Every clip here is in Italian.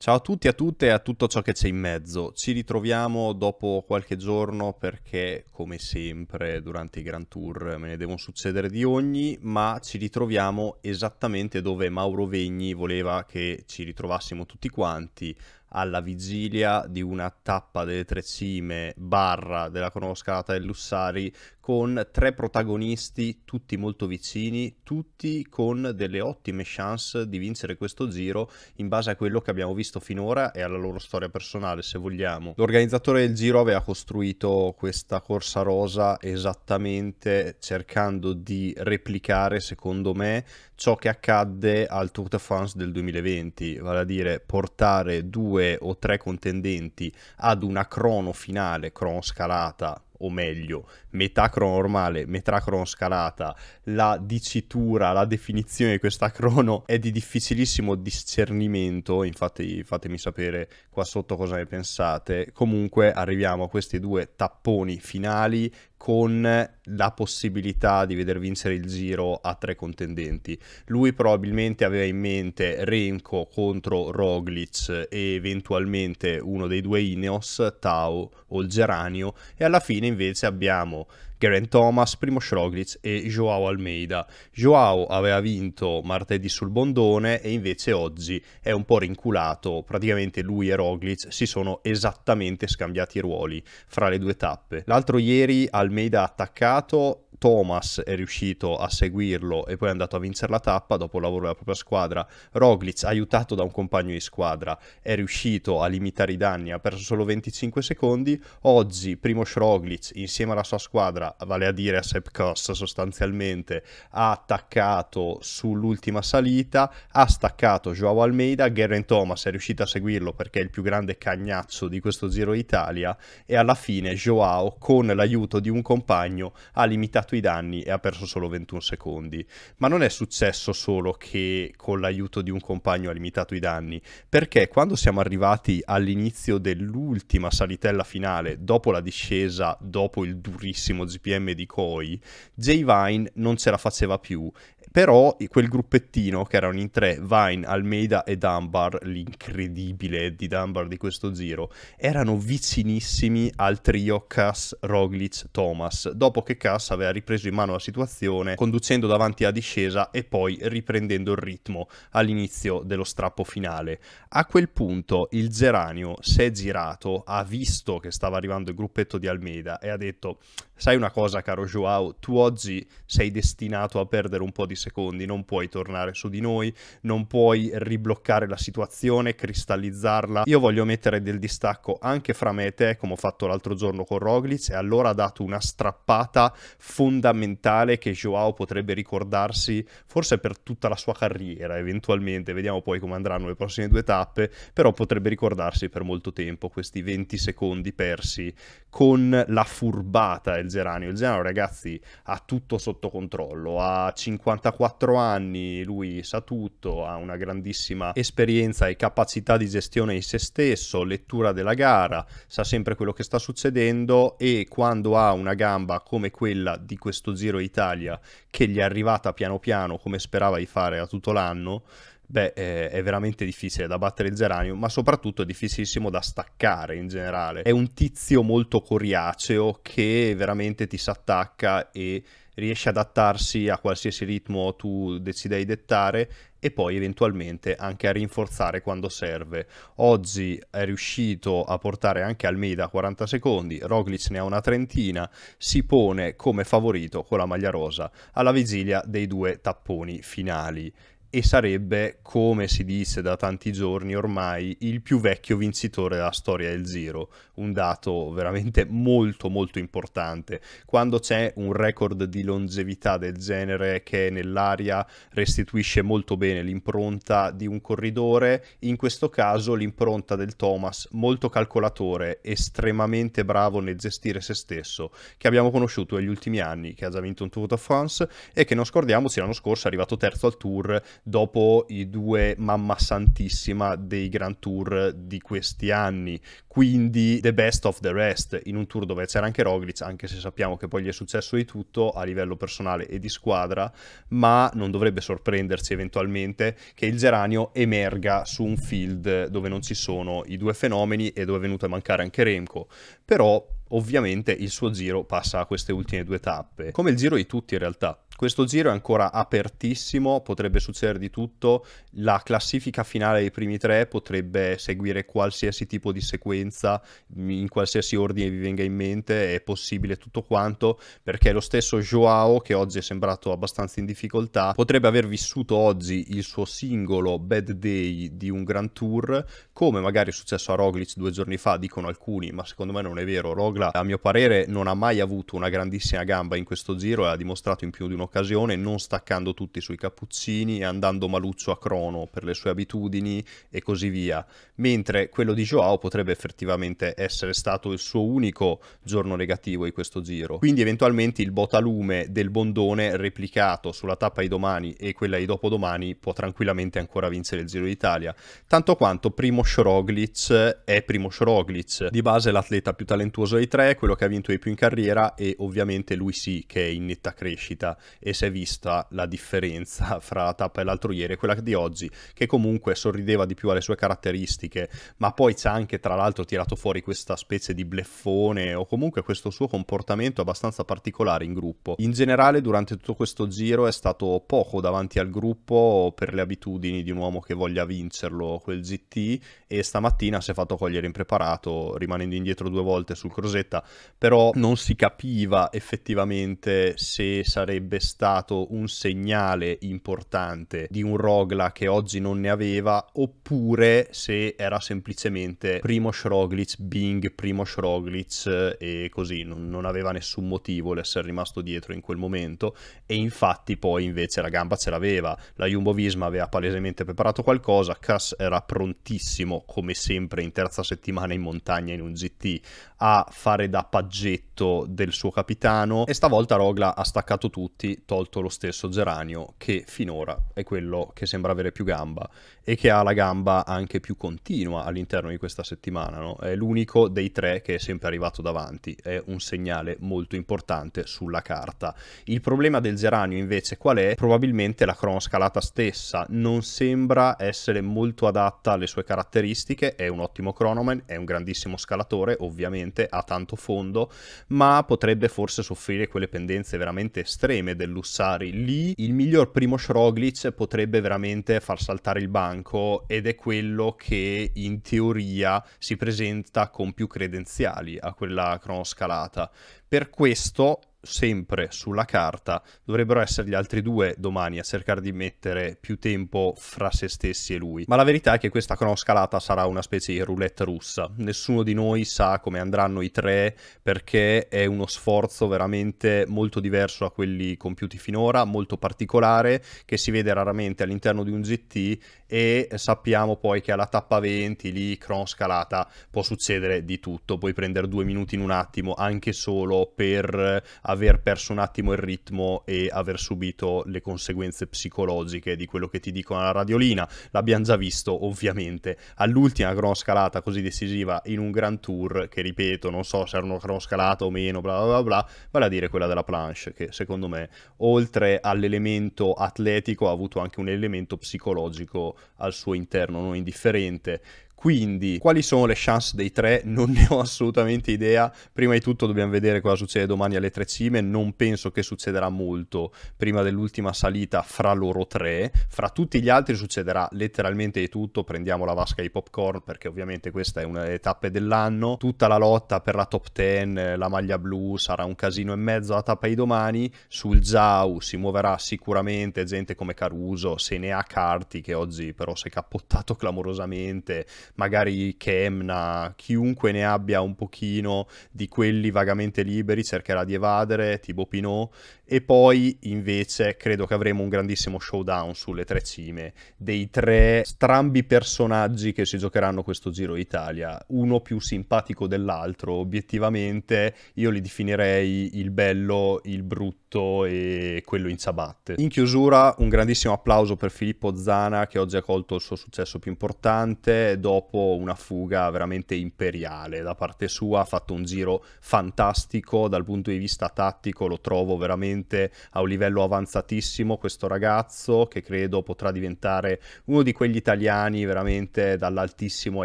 Ciao a tutti, e a tutte e a tutto ciò che c'è in mezzo. Ci ritroviamo dopo qualche giorno perché, come sempre, durante i Grand Tour me ne devono succedere di ogni, ma ci ritroviamo esattamente dove Mauro Vegni voleva che ci ritrovassimo tutti quanti alla vigilia di una tappa delle tre cime barra della conoscata del Lussari con tre protagonisti tutti molto vicini, tutti con delle ottime chance di vincere questo giro in base a quello che abbiamo visto finora e alla loro storia personale se vogliamo. L'organizzatore del giro aveva costruito questa corsa rosa esattamente cercando di replicare secondo me ciò che accadde al Tour de France del 2020, vale a dire portare due o tre contendenti ad una crono finale, crono scalata, o meglio, metà crono normale, metà crono scalata, la dicitura, la definizione di questa crono è di difficilissimo discernimento, infatti fatemi sapere qua sotto cosa ne pensate. Comunque arriviamo a questi due tapponi finali con la possibilità di veder vincere il giro a tre contendenti. Lui probabilmente aveva in mente Renko contro Roglic e eventualmente uno dei due Ineos, Tau o il Geranio e alla fine invece abbiamo Geraint Thomas, Primo Schroglitz e Joao Almeida. Joao aveva vinto martedì sul bondone e invece oggi è un po' rinculato, praticamente lui e Roglic si sono esattamente scambiati i ruoli fra le due tappe. L'altro ieri Almeida ha attaccato Thomas è riuscito a seguirlo e poi è andato a vincere la tappa dopo il lavoro della propria squadra. Roglic, aiutato da un compagno di squadra, è riuscito a limitare i danni, ha perso solo 25 secondi. Oggi Primo Roglic, insieme alla sua squadra, vale a dire a Sepp Koss sostanzialmente, ha attaccato sull'ultima salita, ha staccato Joao Almeida, Geraint Thomas è riuscito a seguirlo perché è il più grande cagnazzo di questo Giro Italia e alla fine Joao, con l'aiuto di un compagno, ha limitato raddoppiato i danni e ha perso solo 21 secondi. Ma non è successo solo che con l'aiuto di un compagno ha limitato i danni, perché quando siamo arrivati all'inizio dell'ultima salitella finale, dopo la discesa, dopo il durissimo GPM di Koi, J-Vine non ce la faceva più però quel gruppettino che erano in tre, Vine, Almeida e Dunbar, l'incredibile di Dunbar di questo giro, erano vicinissimi al trio Cass, Roglic, Thomas, dopo che Cass aveva ripreso in mano la situazione conducendo davanti a discesa e poi riprendendo il ritmo all'inizio dello strappo finale. A quel punto il Geranio si è girato, ha visto che stava arrivando il gruppetto di Almeida e ha detto, sai una cosa caro Joao, tu oggi sei destinato a perdere un po' di secondi, non puoi tornare su di noi, non puoi ribloccare la situazione, cristallizzarla. Io voglio mettere del distacco anche fra me e te, come ho fatto l'altro giorno con Roglic, e allora ha dato una strappata fondamentale che Joao potrebbe ricordarsi forse per tutta la sua carriera, eventualmente, vediamo poi come andranno le prossime due tappe, però potrebbe ricordarsi per molto tempo questi 20 secondi persi con la furbata del Geranio. Il Geranio, ragazzi, ha tutto sotto controllo, ha 50 44 anni, lui sa tutto, ha una grandissima esperienza e capacità di gestione in se stesso, lettura della gara, sa sempre quello che sta succedendo e quando ha una gamba come quella di questo Giro Italia che gli è arrivata piano piano come sperava di fare a tutto l'anno, beh, eh, è veramente difficile da battere il geranio, ma soprattutto è difficilissimo da staccare in generale. È un tizio molto coriaceo che veramente ti s'attacca e riesce ad adattarsi a qualsiasi ritmo tu decidai dettare e poi eventualmente anche a rinforzare quando serve. Oggi è riuscito a portare anche Almeida a 40 secondi, Roglic ne ha una trentina, si pone come favorito con la maglia rosa alla vigilia dei due tapponi finali e sarebbe, come si dice da tanti giorni ormai, il più vecchio vincitore della storia del Giro, un dato veramente molto molto importante. Quando c'è un record di longevità del genere che nell'aria restituisce molto bene l'impronta di un corridore, in questo caso l'impronta del Thomas, molto calcolatore, estremamente bravo nel gestire se stesso, che abbiamo conosciuto negli ultimi anni, che ha già vinto un Tour de France e che non scordiamoci l'anno scorso è arrivato terzo al Tour dopo i due Mamma Santissima dei Grand Tour di questi anni. Quindi the best of the rest, in un tour dove c'era anche Roglic, anche se sappiamo che poi gli è successo di tutto a livello personale e di squadra, ma non dovrebbe sorprenderci eventualmente che il Geranio emerga su un field dove non ci sono i due fenomeni e dove è venuto a mancare anche Remco. Però ovviamente il suo giro passa a queste ultime due tappe, come il giro di tutti in realtà questo giro è ancora apertissimo, potrebbe succedere di tutto, la classifica finale dei primi tre potrebbe seguire qualsiasi tipo di sequenza, in qualsiasi ordine vi venga in mente, è possibile tutto quanto, perché lo stesso Joao, che oggi è sembrato abbastanza in difficoltà, potrebbe aver vissuto oggi il suo singolo bad day di un Grand Tour, come magari è successo a Roglic due giorni fa, dicono alcuni, ma secondo me non è vero, Rogla a mio parere non ha mai avuto una grandissima gamba in questo giro e ha dimostrato in più di un'occasione occasione, non staccando tutti sui cappuccini, e andando maluccio a crono per le sue abitudini e così via. Mentre quello di Joao potrebbe effettivamente essere stato il suo unico giorno negativo di questo giro. Quindi eventualmente il botalume del Bondone replicato sulla tappa di domani e quella di dopodomani può tranquillamente ancora vincere il Giro d'Italia. Tanto quanto Primo Roglic è Primo Roglic, di base l'atleta più talentuoso dei tre, quello che ha vinto di più in carriera e ovviamente lui sì che è in netta crescita e si è vista la differenza fra tappa e l'altro ieri e quella di oggi, che comunque sorrideva di più alle sue caratteristiche, ma poi ci ha anche tra l'altro tirato fuori questa specie di bleffone o comunque questo suo comportamento abbastanza particolare in gruppo. In generale durante tutto questo giro è stato poco davanti al gruppo per le abitudini di un uomo che voglia vincerlo quel GT e stamattina si è fatto cogliere impreparato rimanendo indietro due volte sul Crosetta, però non si capiva effettivamente se sarebbe stato un segnale importante di un Rogla che oggi non ne aveva oppure se era semplicemente primo Shroglitz, Bing, primo Shroglitz e così non, non aveva nessun motivo l'essere rimasto dietro in quel momento e infatti poi invece la gamba ce l'aveva la Jumbo Visma aveva palesemente preparato qualcosa Cass era prontissimo come sempre in terza settimana in montagna in un GT a fare da paggetto del suo capitano e stavolta Rogla ha staccato tutti tolto lo stesso Geranio che finora è quello che sembra avere più gamba e che ha la gamba anche più continua all'interno di questa settimana. No? È l'unico dei tre che è sempre arrivato davanti, è un segnale molto importante sulla carta. Il problema del Geranio invece qual è? Probabilmente la cronoscalata stessa non sembra essere molto adatta alle sue caratteristiche, è un ottimo cronoman, è un grandissimo scalatore, ovviamente ha tanto fondo, ma potrebbe forse soffrire quelle pendenze veramente estreme del Lussari. Lì il miglior primo Shroglitz potrebbe veramente far saltare il banco ed è quello che in teoria si presenta con più credenziali a quella cronoscalata. Per questo sempre sulla carta, dovrebbero essere gli altri due domani a cercare di mettere più tempo fra se stessi e lui. Ma la verità è che questa cronoscalata sarà una specie di roulette russa. Nessuno di noi sa come andranno i tre perché è uno sforzo veramente molto diverso a quelli compiuti finora, molto particolare, che si vede raramente all'interno di un GT e sappiamo poi che alla tappa 20 lì cron scalata può succedere di tutto puoi prendere due minuti in un attimo anche solo per aver perso un attimo il ritmo e aver subito le conseguenze psicologiche di quello che ti dicono alla radiolina l'abbiamo già visto ovviamente all'ultima cron scalata così decisiva in un grand tour che ripeto non so se era una cron scalata o meno bla bla bla vale a dire quella della planche che secondo me oltre all'elemento atletico ha avuto anche un elemento psicologico al suo interno non indifferente quindi, quali sono le chance dei tre? Non ne ho assolutamente idea. Prima di tutto dobbiamo vedere cosa succede domani alle tre cime. Non penso che succederà molto prima dell'ultima salita fra loro tre. Fra tutti gli altri succederà letteralmente di tutto. Prendiamo la vasca di popcorn perché ovviamente questa è una delle tappe dell'anno. Tutta la lotta per la top 10, la maglia blu, sarà un casino e mezzo la tappa di domani. Sul Zhao si muoverà sicuramente gente come Caruso, se ne ha Carti che oggi però si è cappottato clamorosamente magari Kemna, chiunque ne abbia un pochino di quelli vagamente liberi, cercherà di evadere, tipo Pinot, e poi invece credo che avremo un grandissimo showdown sulle tre cime dei tre strambi personaggi che si giocheranno questo Giro d'Italia, uno più simpatico dell'altro, obiettivamente io li definirei il bello, il brutto, asciutto e quello in ciabatte. In chiusura un grandissimo applauso per Filippo Zana che oggi ha colto il suo successo più importante dopo una fuga veramente imperiale. Da parte sua ha fatto un giro fantastico dal punto di vista tattico, lo trovo veramente a un livello avanzatissimo questo ragazzo che credo potrà diventare uno di quegli italiani veramente dall'altissimo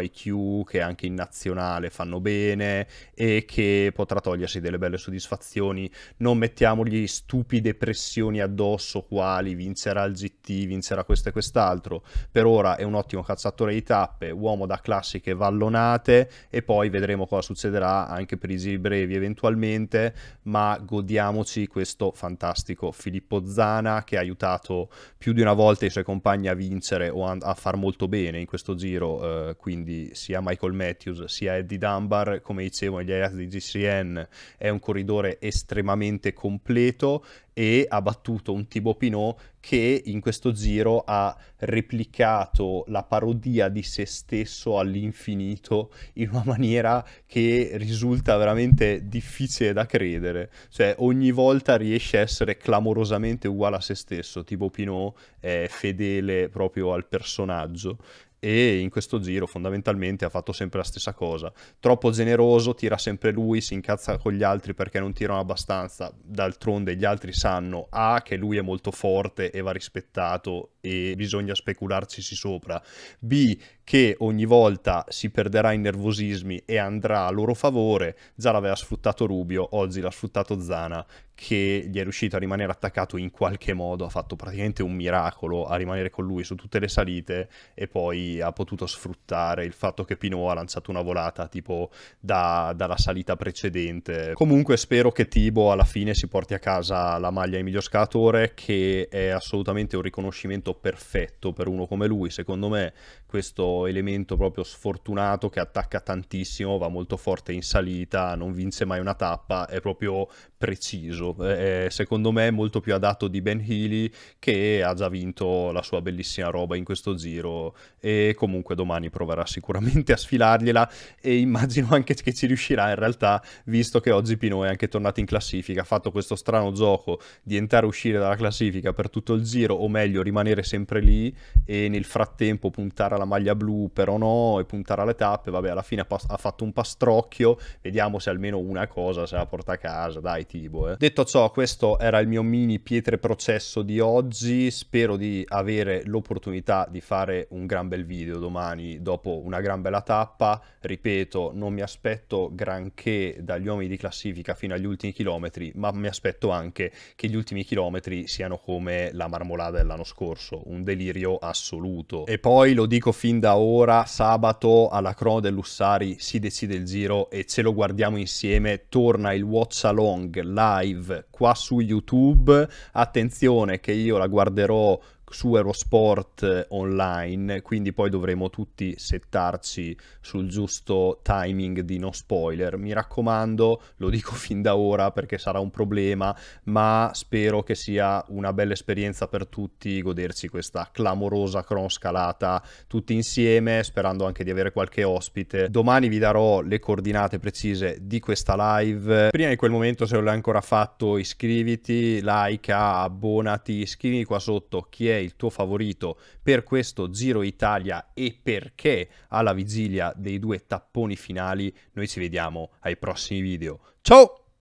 IQ che anche in nazionale fanno bene e che potrà togliersi delle belle soddisfazioni. Non mettiamogli stupide pressioni addosso quali vincerà il GT, vincerà questo e quest'altro. Per ora è un ottimo cazzatore di tappe, uomo da classiche vallonate e poi vedremo cosa succederà anche per i giri brevi eventualmente, ma godiamoci questo fantastico Filippo Zana che ha aiutato più di una volta i suoi compagni a vincere o a far molto bene in questo giro, eh, quindi sia Michael Matthews sia Eddie Dunbar, come dicevo negli aiati di GCN, è un corridore estremamente completo partito e ha battuto un Thibaut Pinot che in questo giro ha replicato la parodia di se stesso all'infinito in una maniera che risulta veramente difficile da credere. Cioè ogni volta riesce a essere clamorosamente uguale a se stesso. Thibaut Pinot è fedele proprio al personaggio e in questo giro fondamentalmente ha fatto sempre la stessa cosa. Troppo generoso, tira sempre lui, si incazza con gli altri perché non tirano abbastanza. D'altronde gli altri sanno A che lui è molto forte e va rispettato e bisogna specularci sopra, B che ogni volta si perderà i nervosismi e andrà a loro favore, già l'aveva sfruttato Rubio, oggi l'ha sfruttato Zana che gli è riuscito a rimanere attaccato in qualche modo, ha fatto praticamente un miracolo a rimanere con lui su tutte le salite e poi ha potuto sfruttare il fatto che Pino ha lanciato una volata tipo da, dalla salita precedente. Comunque spero che Tibo alla fine si porti a casa la maglia Emilio Scalatore, che è assolutamente un riconoscimento perfetto per uno come lui, secondo me, questo elemento proprio sfortunato che attacca tantissimo, va molto forte in salita, non vince mai una tappa, è proprio preciso. Eh, è, secondo me è molto più adatto di Ben Healy che ha già vinto la sua bellissima roba in questo giro e comunque domani proverà sicuramente a sfilargliela e immagino anche che ci riuscirà in realtà visto che oggi Pino è anche tornato in classifica, ha fatto questo strano gioco di entrare e uscire dalla classifica per tutto il giro o meglio rimanere sempre lì e nel frattempo puntare alla la maglia blu, però no, e puntare alle tappe, vabbè, alla fine ha, pas- ha fatto un pastrocchio, vediamo se almeno una cosa se la porta a casa, dai Tibo. Eh. Detto ciò, questo era il mio mini pietre processo di oggi, spero di avere l'opportunità di fare un gran bel video domani dopo una gran bella tappa, ripeto, non mi aspetto granché dagli uomini di classifica fino agli ultimi chilometri, ma mi aspetto anche che gli ultimi chilometri siano come la marmolada dell'anno scorso, un delirio assoluto. E poi lo dico fin da ora, sabato alla crono dell'Ussari si decide il giro e ce lo guardiamo insieme. Torna il watch along live qua su YouTube. Attenzione che io la guarderò su Erosport eh, online, quindi poi dovremo tutti settarci sul giusto timing di no spoiler. Mi raccomando, lo dico fin da ora perché sarà un problema, ma spero che sia una bella esperienza per tutti goderci questa clamorosa cross calata tutti insieme, sperando anche di avere qualche ospite. Domani vi darò le coordinate precise di questa live. Prima di quel momento, se non l'hai ancora fatto, iscriviti, like, abbonati, scrivi qua sotto chi è il tuo favorito per questo Giro Italia e perché alla vigilia dei due tapponi finali. Noi ci vediamo ai prossimi video. Ciao!